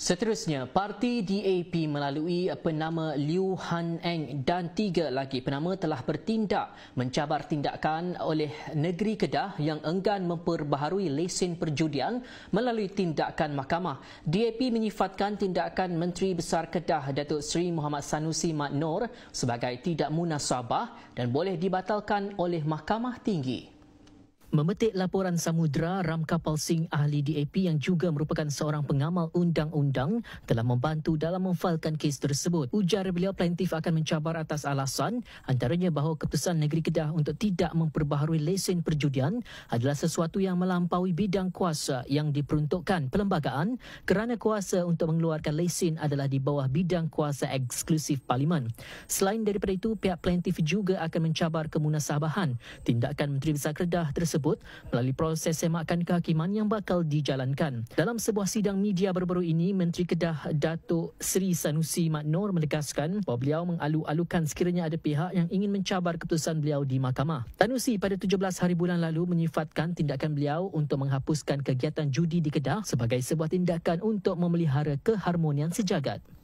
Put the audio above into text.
Seterusnya, parti DAP melalui penama Liu Han Eng dan tiga lagi penama telah bertindak mencabar tindakan oleh negeri Kedah yang enggan memperbaharui lesen perjudian melalui tindakan mahkamah. DAP menyifatkan tindakan Menteri Besar Kedah Datuk Seri Muhammad Sanusi Mat Nor sebagai tidak munasabah dan boleh dibatalkan oleh Mahkamah Tinggi. Memetik laporan samudra, Ram Kapal Singh ahli DAP yang juga merupakan seorang pengamal undang-undang telah membantu dalam memfailkan kes tersebut. Ujar beliau plaintif akan mencabar atas alasan antaranya bahawa keputusan Negeri Kedah untuk tidak memperbaharui lesen perjudian adalah sesuatu yang melampaui bidang kuasa yang diperuntukkan perlembagaan kerana kuasa untuk mengeluarkan lesen adalah di bawah bidang kuasa eksklusif Parlimen. Selain daripada itu, pihak plaintif juga akan mencabar kemunasabahan tindakan Menteri Besar Kedah tersebut tersebut melalui proses semakan kehakiman yang bakal dijalankan. Dalam sebuah sidang media baru-baru ini, Menteri Kedah Datuk Seri Sanusi Mat Nor menegaskan bahawa beliau mengalu-alukan sekiranya ada pihak yang ingin mencabar keputusan beliau di mahkamah. Sanusi pada 17 hari bulan lalu menyifatkan tindakan beliau untuk menghapuskan kegiatan judi di Kedah sebagai sebuah tindakan untuk memelihara keharmonian sejagat.